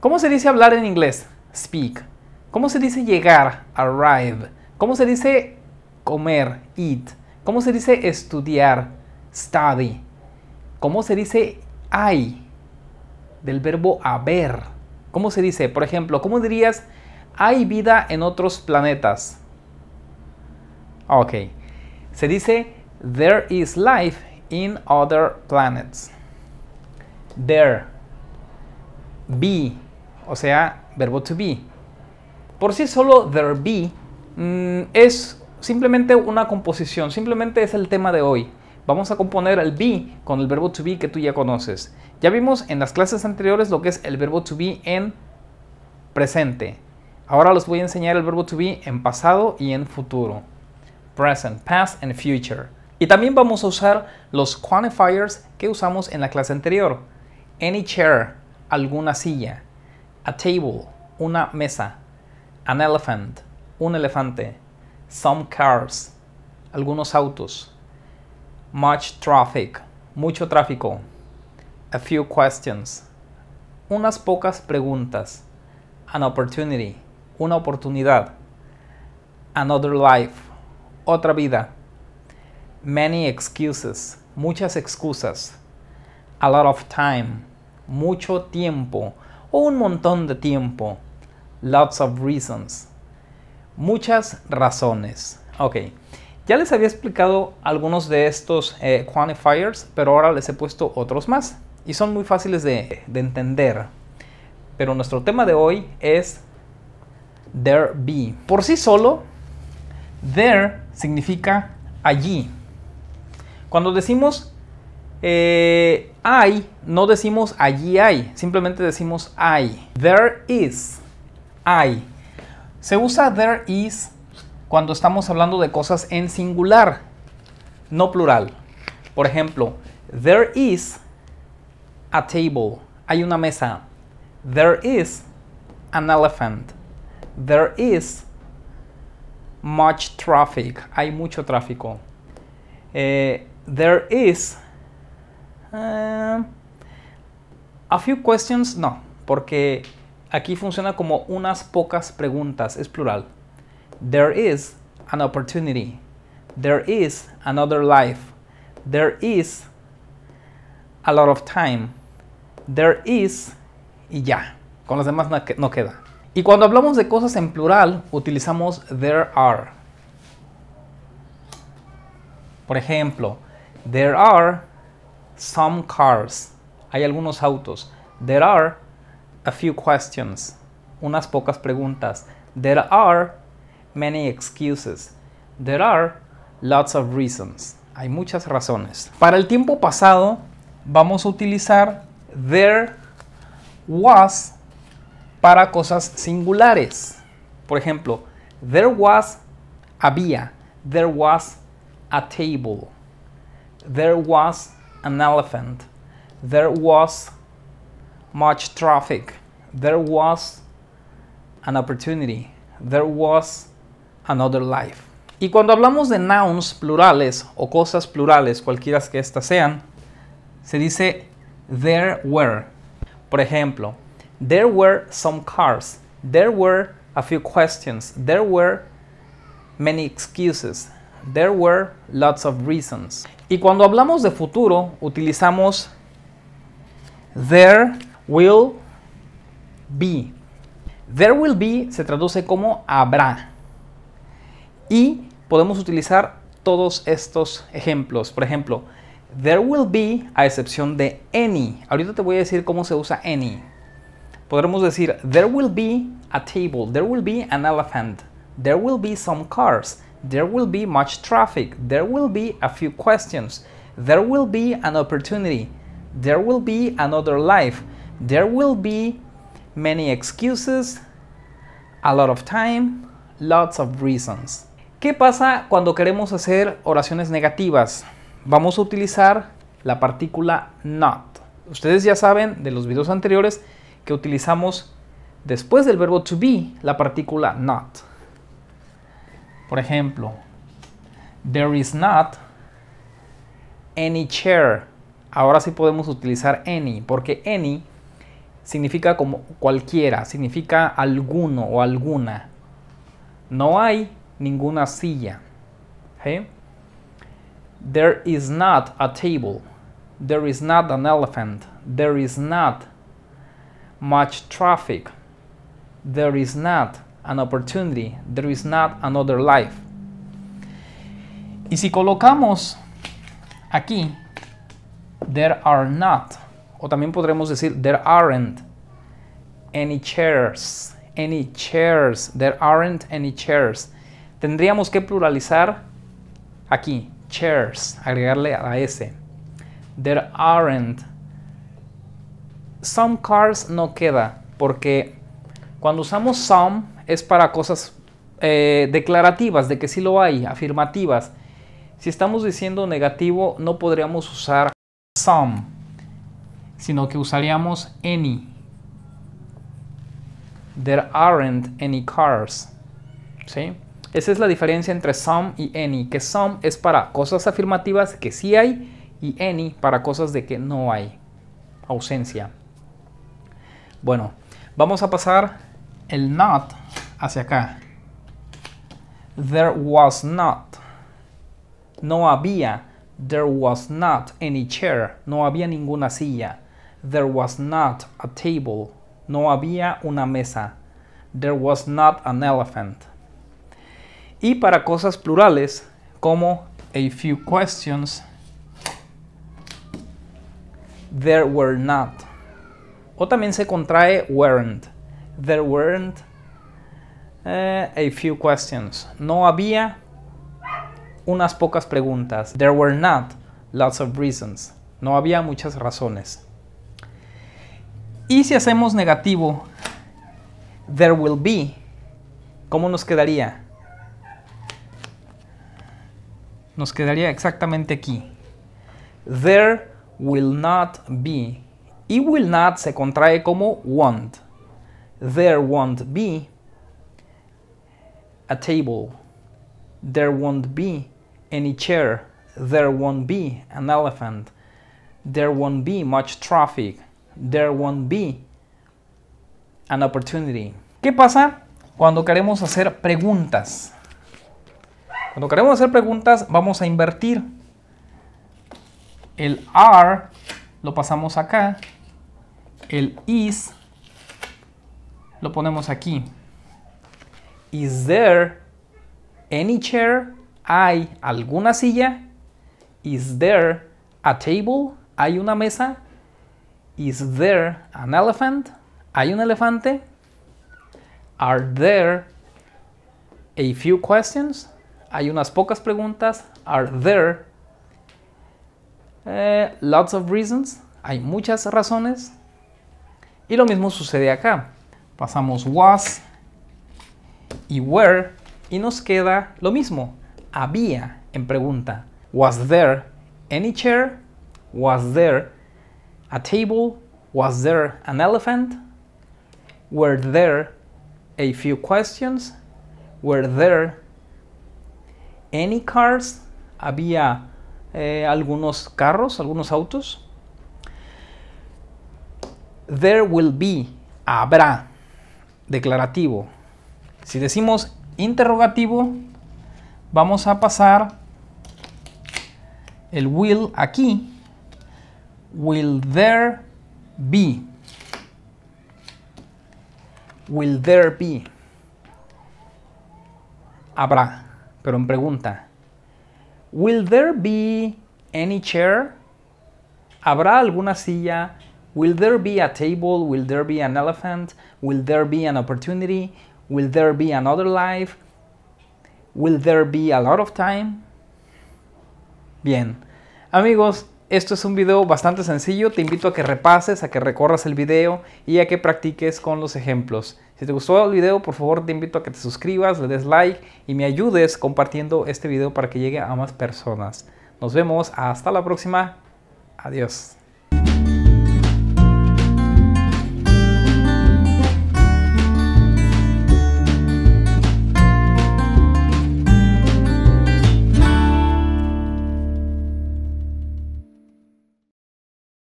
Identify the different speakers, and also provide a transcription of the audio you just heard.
Speaker 1: ¿Cómo se dice hablar en inglés? Speak. ¿Cómo se dice llegar? Arrive. ¿Cómo se dice comer? Eat. ¿Cómo se dice estudiar? Study. ¿Cómo se dice hay? Del verbo haber. ¿Cómo se dice? Por ejemplo, ¿cómo dirías hay vida en otros planetas? Ok. Se dice there is life in other planets. There. Be o sea, verbo to be. Por sí solo there be mm, es simplemente una composición, simplemente es el tema de hoy. Vamos a componer el be con el verbo to be que tú ya conoces. Ya vimos en las clases anteriores lo que es el verbo to be en presente. Ahora les voy a enseñar el verbo to be en pasado y en futuro. Present, past and future. Y también vamos a usar los quantifiers que usamos en la clase anterior. Any chair, alguna silla a table, una mesa, an elephant, un elefante, some cars, algunos autos, much traffic, mucho tráfico, a few questions, unas pocas preguntas, an opportunity, una oportunidad, another life, otra vida, many excuses, muchas excusas, a lot of time, mucho tiempo, un montón de tiempo. Lots of reasons. Muchas razones. Ok, ya les había explicado algunos de estos eh, quantifiers, pero ahora les he puesto otros más y son muy fáciles de, entender. Pero nuestro tema de hoy es there be. Por sí solo, there significa allí. Cuando decimos eh, no decimos allí hay, simplemente decimos hay. There is, hay. Se usa there is cuando estamos hablando de cosas en singular, no plural. Por ejemplo, there is a table, hay una mesa. There is an elephant. There is much traffic, hay mucho tráfico. Eh, there is Ah, a few questions, no, porque aquí funciona como unas pocas preguntas, es plural. There is an opportunity. There is another life. There is a lot of time. There is y ya. Con las demás no queda. Y cuando hablamos de cosas en plural, utilizamos there are. Por ejemplo, there are some cars, hay algunos autos. There are a few questions, unas pocas preguntas. There are many excuses. There are lots of reasons. Hay muchas razones. Para el tiempo pasado vamos a utilizar there was para cosas singulares. Por ejemplo, there was había, there was a table, there was an elephant. There was much traffic. There was an opportunity. There was another life. Y cuando hablamos de nouns plurales o cosas plurales, cualquiera que éstas sean, se dice there were. Por ejemplo, there were some cars. There were a few questions. There were many excuses. There were lots of reasons. Y cuando hablamos de futuro, utilizamos there will be. There will be se traduce como habrá. Y podemos utilizar todos estos ejemplos. Por ejemplo, there will be a excepción de any. Ahorita te voy a decir cómo se usa any. Podremos decir there will be a table, there will be an elephant, there will be some cars, There will be much traffic. There will be a few questions. There will be an opportunity. There will be another life. There will be many excuses, a lot of time, lots of reasons. ¿Qué pasa cuando queremos hacer oraciones negativas? Vamos a utilizar la partícula not. Ustedes ya saben de los videos anteriores que utilizamos después del verbo to be la partícula not. Por ejemplo, there is not any chair. Ahora sí podemos utilizar any, porque any significa como cualquiera, significa alguno o alguna. No hay ninguna silla. There is not a table. There is not an elephant. There is not much traffic. There is not an opportunity. There is not another life. Y si colocamos aquí, there are not, o también podremos decir, there aren't any chairs, any chairs, there aren't any chairs. Tendríamos que pluralizar aquí, chairs, agregarle a la S. There aren't. Some cars no queda, porque cuando usamos some, es para cosas eh, declarativas, de que sí lo hay, afirmativas. Si estamos diciendo negativo, no podríamos usar some, sino que usaríamos any. There aren't any cars. ¿Sí? Esa es la diferencia entre some y any, que some es para cosas afirmativas que sí hay y any para cosas de que no hay, ausencia. Bueno, vamos a pasar el not hacia acá. There was not. No había. There was not any chair. No había ninguna silla. There was not a table. No había una mesa. There was not an elephant. Y para cosas plurales, como a few questions, there were not. O también se contrae weren't. There weren't eh, a few questions. No había unas pocas preguntas. There were not lots of reasons. No había muchas razones. Y si hacemos negativo, there will be, ¿cómo nos quedaría? Nos quedaría exactamente aquí. There will not be. Y will not se contrae como won't. There won't be a table. There won't be any chair. There won't be an elephant. There won't be much traffic. There won't be an opportunity. ¿Qué pasa cuando queremos hacer preguntas? Cuando queremos hacer preguntas, vamos a invertir. El are lo pasamos acá. El is lo ponemos aquí. Is there any chair? ¿Hay alguna silla? Is there a table? ¿Hay una mesa? Is there an elephant? ¿Hay un elefante? Are there a few questions? Hay unas pocas preguntas. Are there eh, lots of reasons? Hay muchas razones. Y lo mismo sucede acá. Pasamos was, y were y nos queda lo mismo. Había en pregunta. Was there any chair? Was there a table? Was there an elephant? Were there a few questions? Were there any cars? Había eh, algunos carros, algunos autos. There will be, habrá, declarativo si decimos interrogativo, vamos a pasar el will aquí. Will there be? Will there be? Habrá, pero en pregunta. Will there be any chair? ¿Habrá alguna silla? Will there be a table? Will there be an elephant? Will there be an opportunity? Will there be another life? Will there be a lot of time? Bien, amigos, esto es un video bastante sencillo, te invito a que repases, a que recorras el video y a que practiques con los ejemplos. Si te gustó el video, por favor te invito a que te suscribas, le des like y me ayudes compartiendo este video para que llegue a más personas. Nos vemos, hasta la próxima, adiós.